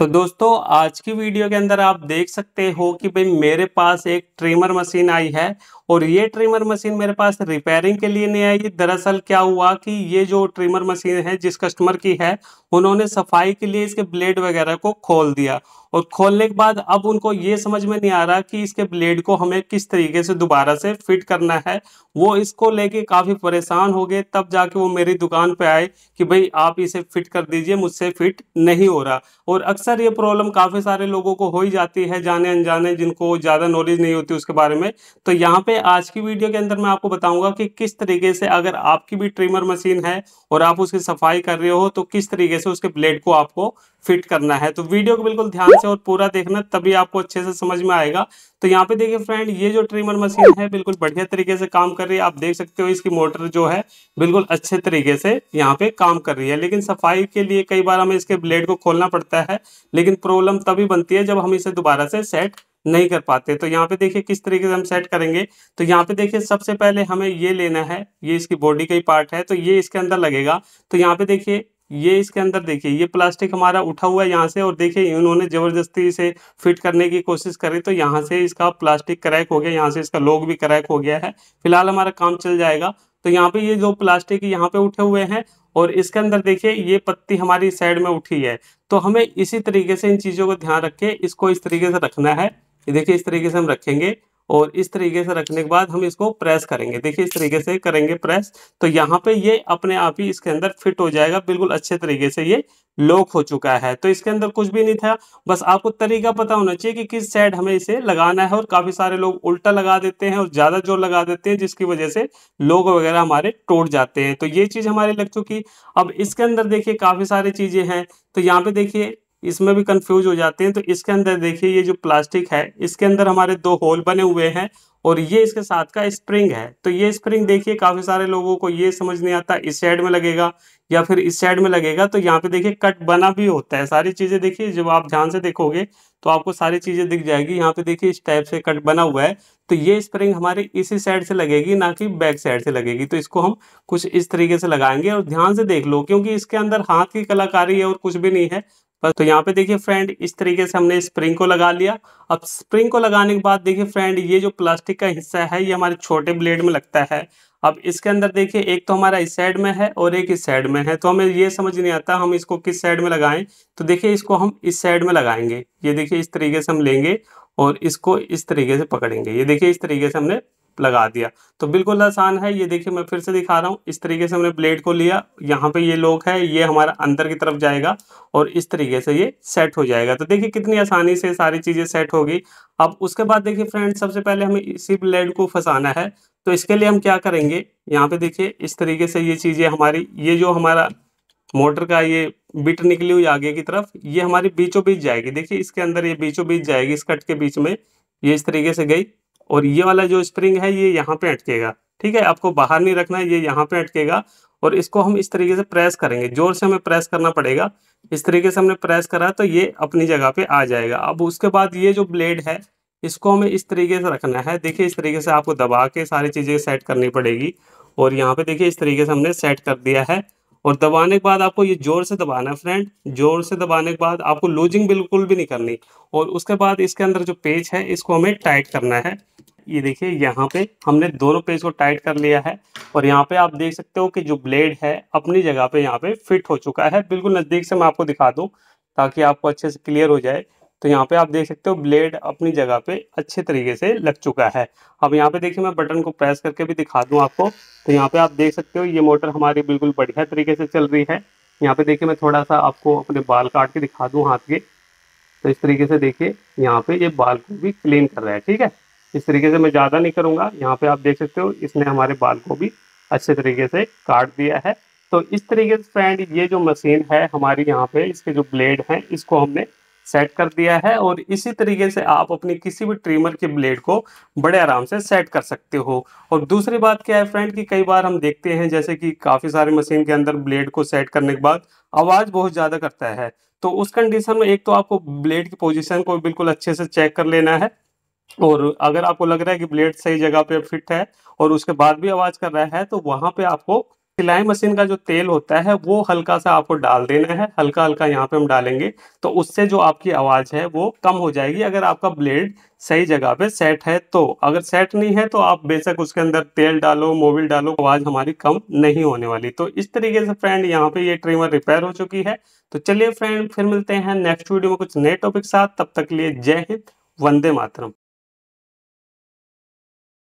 तो दोस्तों आज की वीडियो के अंदर आप देख सकते हो कि भाई मेरे पास एक ट्रिमर मशीन आई है और ये ट्रिमर मशीन मेरे पास रिपेयरिंग के लिए नहीं आई दरअसल क्या हुआ कि ये जो ट्रिमर मशीन है जिस कस्टमर की है उन्होंने सफाई के लिए इसके ब्लेड वगैरह को खोल दिया और खोलने के बाद अब उनको ये समझ में नहीं आ रहा कि इसके ब्लेड को हमें किस तरीके से दोबारा से फिट करना है वो इसको लेके काफ़ी परेशान हो गए तब जाके वो मेरी दुकान पे आए कि भाई आप इसे फिट कर दीजिए मुझसे फिट नहीं हो रहा और अक्सर ये प्रॉब्लम काफ़ी सारे लोगों को हो ही जाती है जाने अनजाने जिनको ज़्यादा नॉलेज नहीं होती उसके बारे में तो यहाँ पर आज की वीडियो के अंदर मैं आपको बताऊँगा कि किस तरीके से अगर आपकी भी ट्रिमर मशीन है और आप उसकी सफाई कर रहे हो तो किस तरीके से उसके ब्लेड को आपको फिट करना है तो वीडियो को बिल्कुल ध्यान से और पूरा देखना तभी आपको अच्छे से समझ में आएगा तो यहाँ पे देखिए फ्रेंड ये जो ट्रिमर मशीन है बिल्कुल बढ़िया तरीके से काम कर रही है आप देख सकते हो इसकी मोटर जो है बिल्कुल अच्छे तरीके से यहाँ पे काम कर रही है लेकिन सफाई के लिए कई बार हमें इसके ब्लेड को खोलना पड़ता है लेकिन प्रॉब्लम तभी बनती है जब हम इसे दोबारा से सेट नहीं कर पाते तो यहाँ पे देखिए किस तरीके से हम सेट करेंगे तो यहाँ पे देखिए सबसे पहले हमें ये लेना है ये इसकी बॉडी का ही पार्ट है तो ये इसके अंदर लगेगा तो यहाँ पे देखिए ये इसके अंदर देखिए ये प्लास्टिक हमारा उठा हुआ है यहाँ से और देखिए इन्होंने ज़बरदस्ती इसे फिट करने की कोशिश करी तो यहाँ से इसका प्लास्टिक क्रैक हो गया यहाँ से इसका लोग भी क्रैक हो गया है फिलहाल हमारा काम चल जाएगा तो यहाँ पे ये जो प्लास्टिक यहाँ पे उठे हुए हैं और इसके अंदर देखिए ये पत्ती हमारी साइड में उठी है तो हमें इसी तरीके से इन चीज़ों को ध्यान रखे इसको इस तरीके से रखना है देखिए इस तरीके से हम रखेंगे और इस तरीके से रखने के बाद हम इसको प्रेस करेंगे देखिए इस तरीके से करेंगे प्रेस तो यहाँ पे ये अपने आप ही इसके अंदर फिट हो जाएगा बिल्कुल अच्छे तरीके से ये लॉक हो चुका है तो इसके अंदर कुछ भी नहीं था बस आपको तरीका पता होना चाहिए कि किस साइड हमें इसे लगाना है और काफी सारे लोग उल्टा लगा देते हैं और ज्यादा जोर लगा देते हैं जिसकी वजह से लोग वगैरह हमारे टूट जाते हैं तो ये चीज हमारे लग चुकी अब इसके अंदर देखिए काफी सारी चीजें हैं तो यहाँ पे देखिए इसमें भी कंफ्यूज हो जाते हैं तो इसके अंदर देखिए ये जो प्लास्टिक है इसके अंदर हमारे दो होल बने हुए हैं और ये इसके साथ का स्प्रिंग है तो ये स्प्रिंग देखिए काफ़ी सारे लोगों को ये समझ नहीं आता इस साइड में लगेगा या फिर इस साइड में लगेगा तो यहाँ पे देखिए कट बना भी होता है सारी चीज़ें देखिए जब आप ध्यान से देखोगे तो आपको सारी चीज़ें दिख जाएगी यहाँ पे देखिए इस टाइप से कट बना हुआ है तो ये स्प्रिंग हमारे इसी साइड से लगेगी ना कि बैक साइड से लगेगी तो इसको हम कुछ इस तरीके से लगाएंगे और ध्यान से देख लो क्योंकि इसके अंदर हाथ की कलाकारी है और कुछ भी नहीं है पर तो यहाँ पे देखिए फ्रेंड इस तरीके से हमने स्प्रिंग को लगा लिया अब स्प्रिंग को लगाने के बाद देखिए फ्रेंड ये जो प्लास्टिक का हिस्सा है ये हमारे छोटे ब्लेड में लगता है अब इसके अंदर देखिए एक तो हमारा इस साइड में है और एक इस साइड में है तो हमें ये समझ नहीं आता हम इसको किस साइड में लगाएं तो देखिए इसको हम इस साइड में लगाएंगे ये देखिए इस तरीके से हम लेंगे और इसको इस तरीके से पकड़ेंगे ये देखिए इस तरीके से हमने लगा दिया तो बिल्कुल आसान है ये देखिए मैं फिर से दिखा रहा हूँ इस तरीके से हमने ब्लेड को लिया यहाँ पे ये लोक है ये हमारा अंदर की तरफ जाएगा और इस तरीके से ये सेट हो जाएगा तो देखिए कितनी आसानी से सारी चीज़ें सेट होगी अब उसके बाद देखिए फ्रेंड सबसे पहले हमें इसी ब्लेड को फंसाना है तो इसके लिए हम क्या करेंगे यहाँ पे देखिए इस तरीके से ये चीज़ें हमारी ये जो हमारा मोटर का ये बिट निकली हुई आगे की तरफ ये हमारी बीचों बीच जाएगी देखिए इसके अंदर ये बीचों बीच जाएगी इस कट के बीच में ये इस तरीके से गई और ये वाला जो स्प्रिंग है ये यहाँ पे अटकेगा ठीक है आपको बाहर नहीं रखना है ये यहाँ पे अटकेगा और इसको हम इस तरीके से प्रेस करेंगे जोर से हमें प्रेस करना पड़ेगा इस तरीके से हमने प्रेस करा तो ये अपनी जगह पे आ जाएगा अब उसके बाद ये जो ब्लेड है इसको हमें इस तरीके से रखना है देखिए इस तरीके से आपको दबा के सारी चीज़ें सेट करनी पड़ेगी और यहाँ पे देखिए इस तरीके से हमने सेट कर दिया है और दबाने के बाद आपको ये जोर से दबाना है फ्रेंड जोर से दबाने के बाद आपको लूजिंग बिल्कुल भी नहीं करनी और उसके बाद इसके अंदर जो पेज है इसको हमें टाइट करना है ये देखिए यहाँ पे हमने दोनों पेज को टाइट कर लिया है और यहाँ पे आप देख सकते हो कि जो ब्लेड है अपनी जगह पे यहाँ पे फिट हो चुका है बिल्कुल नज़दीक से मैं आपको दिखा दूँ ताकि आपको अच्छे से क्लियर हो जाए तो यहाँ पे आप देख सकते हो ब्लेड अपनी जगह पे अच्छे तरीके से लग चुका है अब यहाँ पे देखिए मैं बटन को प्रेस करके भी दिखा दूँ आपको तो यहाँ पे आप देख सकते हो ये मोटर हमारी बिल्कुल बढ़िया तरीके से चल रही है यहाँ पे देखिए मैं थोड़ा सा आपको अपने बाल काट के दिखा दूँ हाथ के तो इस तरीके से देखिए यहाँ पे ये बाल को भी क्लीन कर रहा है ठीक है इस तरीके से मैं ज़्यादा नहीं करूँगा यहाँ पे आप देख सकते हो इसने हमारे बाल को भी अच्छे तरीके से काट दिया है तो इस तरीके से फ्रेंड ये जो मशीन है हमारी यहाँ पे इसके जो ब्लेड हैं इसको हमने सेट कर दिया है और इसी तरीके से आप अपनी किसी भी ट्रिमर के ब्लेड को बड़े आराम से सेट कर सकते हो और दूसरी बात क्या है फ्रेंड कि कई बार हम देखते हैं जैसे कि काफ़ी सारे मशीन के अंदर ब्लेड को सेट करने के बाद आवाज़ बहुत ज़्यादा करता है तो उस कंडीशन में एक तो आपको ब्लेड की पोजीशन को बिल्कुल अच्छे से चेक कर लेना है और अगर आपको लग रहा है कि ब्लेड सही जगह पे फिट है और उसके बाद भी आवाज कर रहा है तो वहां पे आपको सिलाई मशीन का जो तेल होता है वो हल्का सा आपको डाल देना है हल्का हल्का यहाँ पे हम डालेंगे तो उससे जो आपकी आवाज़ है वो कम हो जाएगी अगर आपका ब्लेड सही जगह पे सेट है तो अगर सेट नहीं है तो आप बेशक उसके अंदर तेल डालो मोबिल डालो आवाज़ हमारी कम नहीं होने वाली तो इस तरीके से फ्रेंड यहाँ पे ये ट्रिमर रिपेयर हो चुकी है तो चलिए फ्रेंड फिर मिलते हैं नेक्स्ट वीडियो में कुछ नए टॉपिक साथ तब तक लिए जय हिंद वंदे मातरम